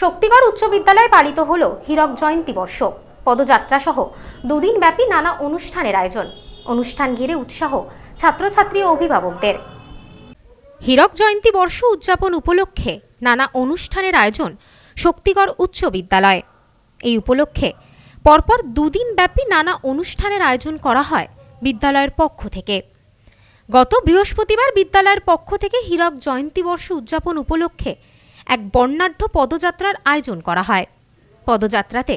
শক্তিগড় উচ্চ বিদ্যালয়ে পালিত হল হীরক জয়ন্তী বর্ষ পদযাত্রা সহ দুদিন ব্যাপী নানা অনুষ্ঠানের আয়োজন অনুষ্ঠান ঘিরে উৎসাহ ছাত্রছাত্রী ও অভিভাবকদের হীরক জয়ন্তী বর্ষ উদযাপন উপলক্ষে নানা অনুষ্ঠানের আয়োজন শক্তিগড় উচ্চ বিদ্যালয়ে এই উপলক্ষে পরপর দুদিন ব্যাপী নানা অনুষ্ঠানের আয়োজন করা হয় বিদ্যালয়ের পক্ষ থেকে গত বৃহস্পতিবার বিদ্যালয়ের পক্ষ থেকে হীরক জয়ন্তী বর্ষ উদযাপন উপলক্ষে এক বর্ণাঢ্য পদযাত্রার আয়োজন করা হয় পদযাত্রাতে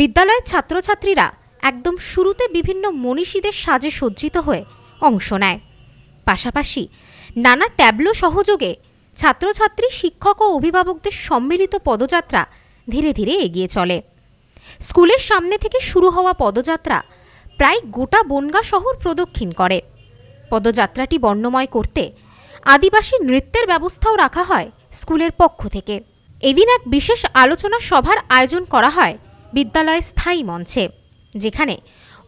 বিদ্যালয়ের ছাত্রছাত্রীরা একদম শুরুতে বিভিন্ন মনীষীদের সাজে সজ্জিত হয়ে অংশ নেয় পাশাপাশি নানা ট্যাবলো সহযোগে ছাত্রছাত্রী শিক্ষক ও অভিভাবকদের সম্মিলিত পদযাত্রা ধীরে ধীরে এগিয়ে চলে স্কুলের সামনে থেকে শুরু হওয়া পদযাত্রা প্রায় গোটা বনগা শহর প্রদক্ষিণ করে পদযাত্রাটি বর্ণময় করতে আদিবাসী নৃত্যের ব্যবস্থাও রাখা হয় স্কুলের পক্ষ থেকে এদিন এক বিশেষ আলোচনা সভার আয়োজন করা হয় বিদ্যালয়ের স্থায়ী মঞ্চে যেখানে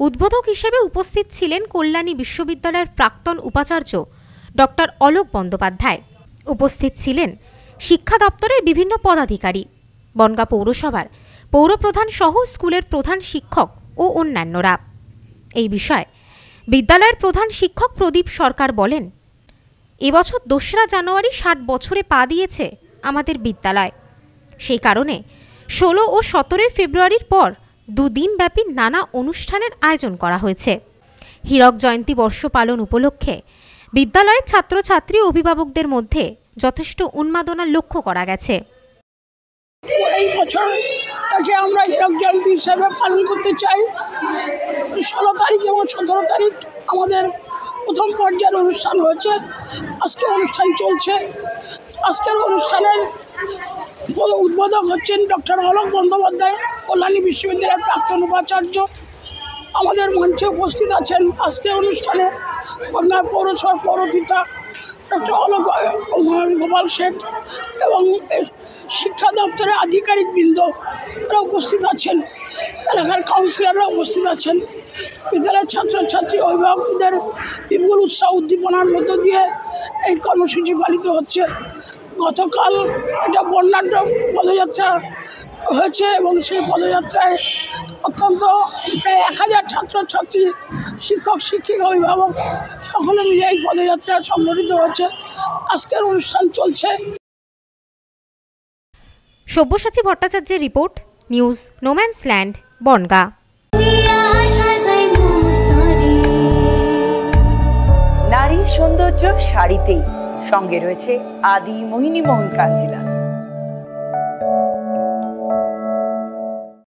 উদ্বোধক হিসেবে উপস্থিত ছিলেন কল্যাণী বিশ্ববিদ্যালয়ের প্রাক্তন উপাচার্য ডক্টর অলোক বন্দ্যোপাধ্যায় উপস্থিত ছিলেন শিক্ষা দপ্তরের বিভিন্ন পদাধিকারী বনগা পৌরসভার পৌরপ্রধান সহ স্কুলের প্রধান শিক্ষক ও অন্যান্যরা এই বিষয়ে বিদ্যালয়ের প্রধান শিক্ষক প্রদীপ সরকার বলেন এবছর দোসরা জানুয়ারি ষাট বছরে পা দিয়েছে আমাদের বিদ্যালয় সেই কারণে ষোলো ও সতেরোই ফেব্রুয়ারির পর দুদিনব্যাপী নানা অনুষ্ঠানের আয়োজন করা হয়েছে হীরক জয়ন্তী বর্ষ পালন উপলক্ষে বিদ্যালয়ের ছাত্রছাত্রী অভিভাবকদের মধ্যে যথেষ্ট উন্মাদনা লক্ষ্য করা গেছে এই বছর তাকে আমরা হীরক জয়ন্তী হিসাবে পালন করতে চাই ষোলো তারিখ এবং সতেরো তারিখ আমাদের প্রথম পর্যায়ের অনুষ্ঠান হয়েছে আজকে অনুষ্ঠান চলছে আজকের অনুষ্ঠানের উদ্বোধক হচ্ছেন ডক্টর অলোক বন্দ্যোপাধ্যায় কল্যাণী বিশ্ববিদ্যালয়ের প্রাক্তন উপাচার্য আমাদের মঞ্চে উপস্থিত আছেন আজকে অনুষ্ঠানে কন্যার পৌরসভা পৌরপিতা ডক্টর অলোক গোপাল শেঠ এবং শিক্ষা দপ্তরের আধিকারিক বৃন্দরা উপস্থিত আছেন এলাকার কাউন্সিলাররা উপস্থিত আছেন বিদ্যালয়ের ছাত্রছাত্রী অভিভাবকদের বিপুল উৎসাহ উদ্দীপনার মধ্য দিয়ে এই কর্মসূচি পালিত হচ্ছে গতকাল একটা বর্ণাঢ্য পদযাত্রা হয়েছে এবং সেই পদযাত্রায় অত্যন্ত প্রায় এক হাজার ছাত্রছাত্রী শিক্ষক শিক্ষিকা অভিভাবক সকলে মিলে এই পদযাত্রা সংগঠিত হয়েছে আজকের অনুষ্ঠান চলছে সব্যসাচী ভট্টাচার্যের report news no man's land Bongaon নারীর সৌন্দর্য শাড়িতেই সঙ্গে রয়েছে আদি মোহিনী মোহন কাঞ্জিলা